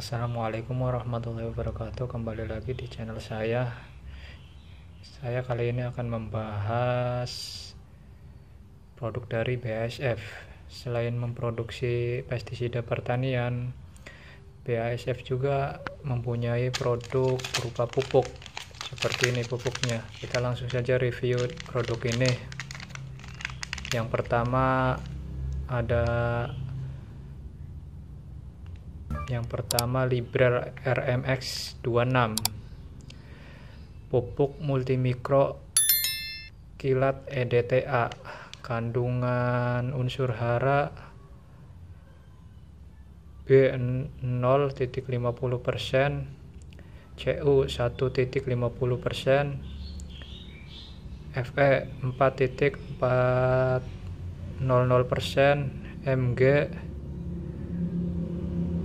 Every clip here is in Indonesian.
Assalamualaikum warahmatullahi wabarakatuh Kembali lagi di channel saya Saya kali ini akan membahas Produk dari BASF Selain memproduksi pestisida pertanian BASF juga mempunyai produk berupa pupuk Seperti ini pupuknya Kita langsung saja review produk ini Yang pertama ada yang pertama Libra RMX26 Pupuk multimikro kilat EDTA Kandungan unsur hara B0.50% CU 1.50% FE 4.400% MG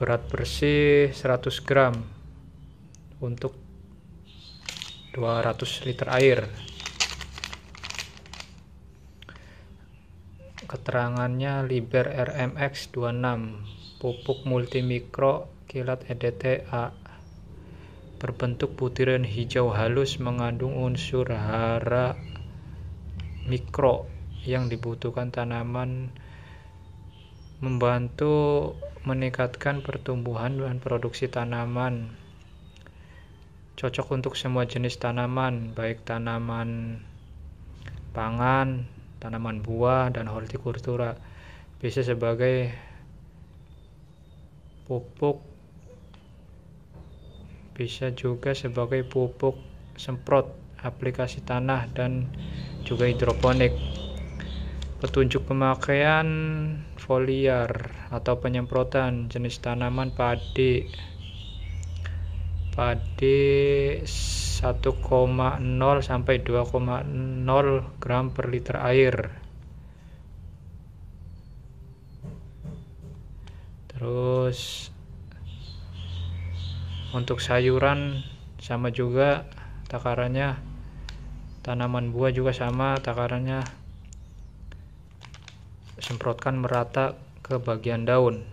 berat bersih 100 gram untuk 200 liter air keterangannya liber RMX 26 pupuk multimikro kilat EDTA berbentuk butiran hijau halus mengandung unsur hara mikro yang dibutuhkan tanaman membantu meningkatkan pertumbuhan dan produksi tanaman. Cocok untuk semua jenis tanaman, baik tanaman pangan, tanaman buah, dan hortikultura. Bisa sebagai pupuk, bisa juga sebagai pupuk semprot, aplikasi tanah, dan juga hidroponik petunjuk pemakaian foliar atau penyemprotan jenis tanaman padi padi 1,0 sampai 2,0 gram per liter air terus untuk sayuran sama juga takarannya tanaman buah juga sama takarannya semprotkan merata ke bagian daun.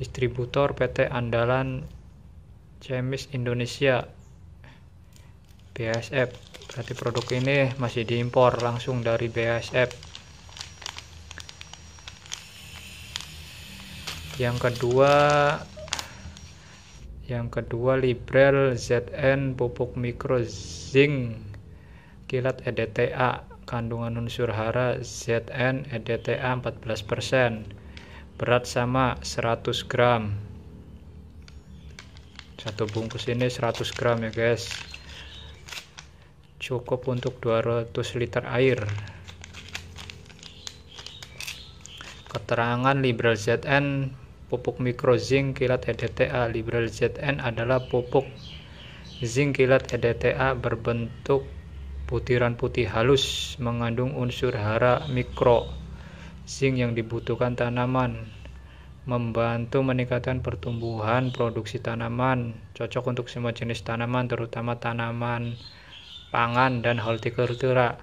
Distributor PT Andalan Chemis Indonesia BASF. Berarti produk ini masih diimpor langsung dari BASF. Yang kedua yang kedua Librel ZN pupuk mikro zinc kilat EDTA kandungan unsur hara ZN EDTA 14%. Berat sama 100 gram. Satu bungkus ini 100 gram ya guys. Cukup untuk 200 liter air. Keterangan liberal ZN pupuk mikro zinc kilat EDTA liberal ZN adalah pupuk zinc kilat EDTA berbentuk Butiran putih halus mengandung unsur hara mikro, zinc yang dibutuhkan tanaman, membantu meningkatkan pertumbuhan produksi tanaman, cocok untuk semua jenis tanaman terutama tanaman pangan dan hortikultura.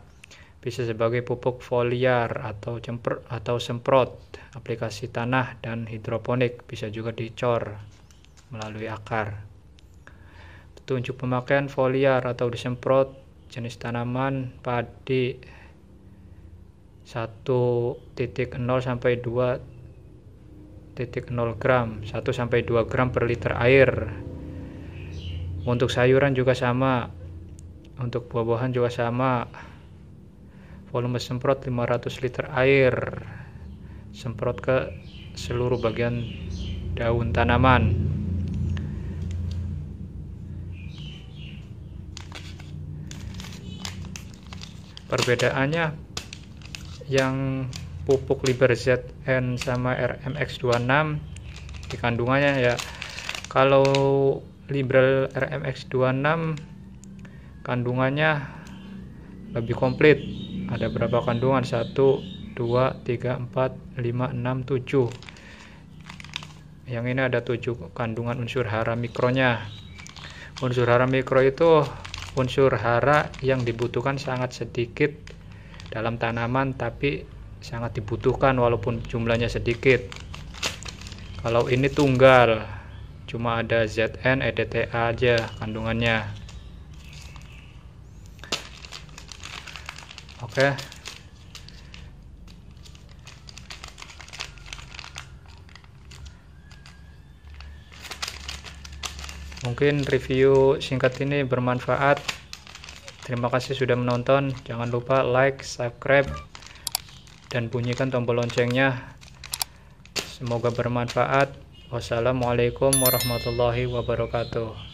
Bisa sebagai pupuk foliar atau cemper atau semprot, aplikasi tanah dan hidroponik, bisa juga dicor melalui akar. Petunjuk pemakaian foliar atau disemprot jenis tanaman padi 1.0 sampai 2.0 gram 1 sampai 2 gram per liter air untuk sayuran juga sama untuk buah-buahan juga sama volume semprot 500 liter air semprot ke seluruh bagian daun tanaman perbedaannya yang pupuk liber ZN sama RMX26 di kandungannya ya kalau liberal RMX26 kandungannya lebih komplit ada berapa kandungan 1 2 3 4 5 6 7 yang ini ada 7 kandungan unsur hara mikronya unsur hara mikro itu unsur hara yang dibutuhkan sangat sedikit dalam tanaman tapi sangat dibutuhkan walaupun jumlahnya sedikit kalau ini tunggal cuma ada ZN EDTA aja kandungannya oke okay. Mungkin review singkat ini bermanfaat. Terima kasih sudah menonton. Jangan lupa like, subscribe, dan bunyikan tombol loncengnya. Semoga bermanfaat. Wassalamualaikum warahmatullahi wabarakatuh.